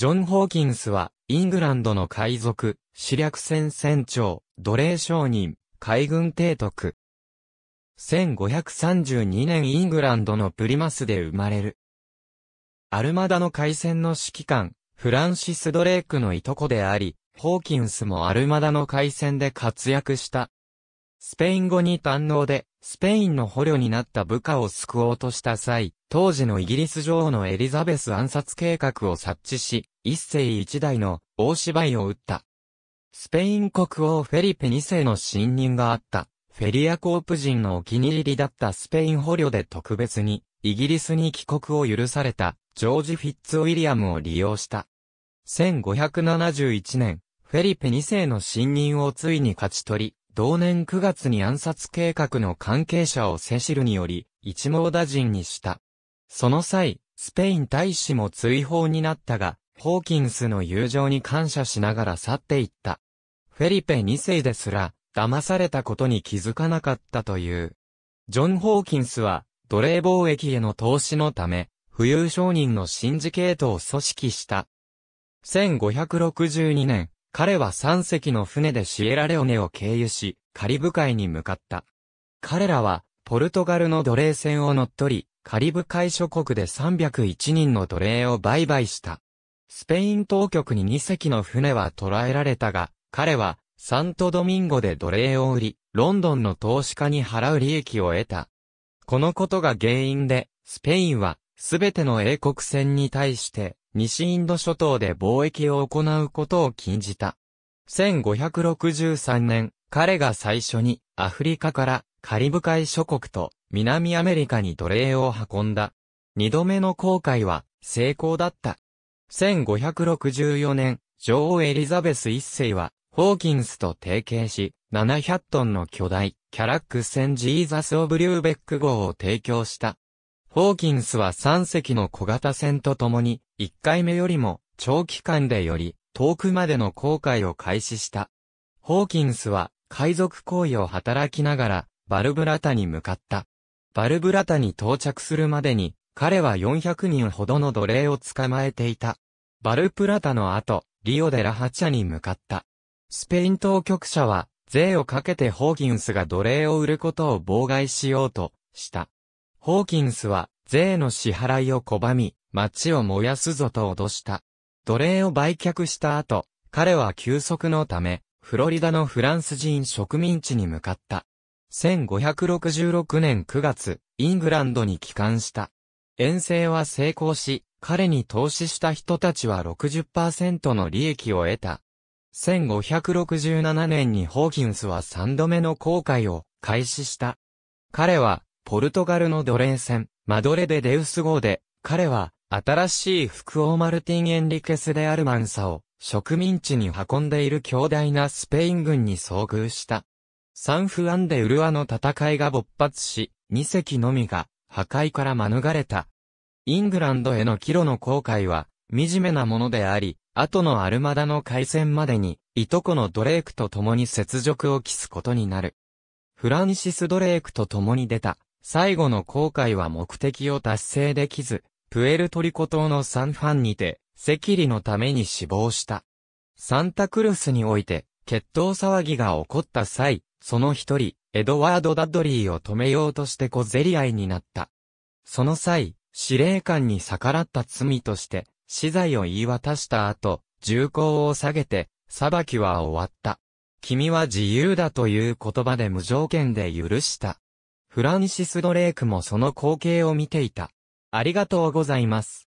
ジョン・ホーキンスは、イングランドの海賊、死略船船長、奴隷商人、海軍提督。1532年イングランドのプリマスで生まれる。アルマダの海戦の指揮官、フランシス・ドレークのいとこであり、ホーキンスもアルマダの海戦で活躍した。スペイン語に堪能で、スペインの捕虜になった部下を救おうとした際、当時のイギリス女王のエリザベス暗殺計画を察知し、一世一代の大芝居を打った。スペイン国王フェリペ2世の信任があった、フェリアコープ人のお気に入りだったスペイン捕虜で特別に、イギリスに帰国を許された、ジョージ・フィッツ・ウィリアムを利用した。1571年、フェリペ2世の信任をついに勝ち取り、同年9月に暗殺計画の関係者をセシルにより、一網打尽にした。その際、スペイン大使も追放になったが、ホーキンスの友情に感謝しながら去っていった。フェリペ2世ですら、騙されたことに気づかなかったという。ジョン・ホーキンスは、奴隷貿易への投資のため、富裕商人のシンジケートを組織した。1562年、彼は3隻の船でシエラレオネを経由し、カリブ海に向かった。彼らは、ポルトガルの奴隷船を乗っ取り、カリブ海諸国で301人の奴隷を売買した。スペイン当局に2隻の船は捕らえられたが、彼は、サントドミンゴで奴隷を売り、ロンドンの投資家に払う利益を得た。このことが原因で、スペインは、すべての英国船に対して、西インド諸島で貿易を行うことを禁じた。1563年、彼が最初にアフリカからカリブ海諸国と南アメリカに奴隷を運んだ。二度目の航海は成功だった。1564年、女王エリザベス一世はホーキンスと提携し、700トンの巨大キャラック船ジーザス・オブ・リューベック号を提供した。ホーキンスは3隻の小型船と共に、1回目よりも長期間でより遠くまでの航海を開始した。ホーキンスは海賊行為を働きながら、バルブラタに向かった。バルブラタに到着するまでに、彼は400人ほどの奴隷を捕まえていた。バルプラタの後、リオデラハチャに向かった。スペイン当局者は、税をかけてホーキンスが奴隷を売ることを妨害しようとした。ホーキンスは、税の支払いを拒み、町を燃やすぞと脅した。奴隷を売却した後、彼は休息のため、フロリダのフランス人植民地に向かった。1566年9月、イングランドに帰還した。遠征は成功し、彼に投資した人たちは60%の利益を得た。1567年にホーキンスは3度目の航海を開始した。彼はポルトガルの奴隷船、マドレデ・デウス号で、彼は、新しい福王マルティン・エンリケス・デ・アルマンサを、植民地に運んでいる強大なスペイン軍に遭遇した。サンフアンデ・ウルアの戦いが勃発し、2隻のみが、破壊から免れた。イングランドへの帰路の航海は、惨めなものであり、後のアルマダの海戦までに、いとこのドレークと共に雪辱を期すことになる。フランシス・ドレークと共に出た、最後の航海は目的を達成できず、プエルトリコ島のサンファンにて、赤痢のために死亡した。サンタクルスにおいて、決闘騒ぎが起こった際、その一人、エドワード・ダッドリーを止めようとして小競り合いになった。その際、司令官に逆らった罪として、死罪を言い渡した後、銃口を下げて、裁きは終わった。君は自由だという言葉で無条件で許した。フランシス・ドレークもその光景を見ていた。ありがとうございます。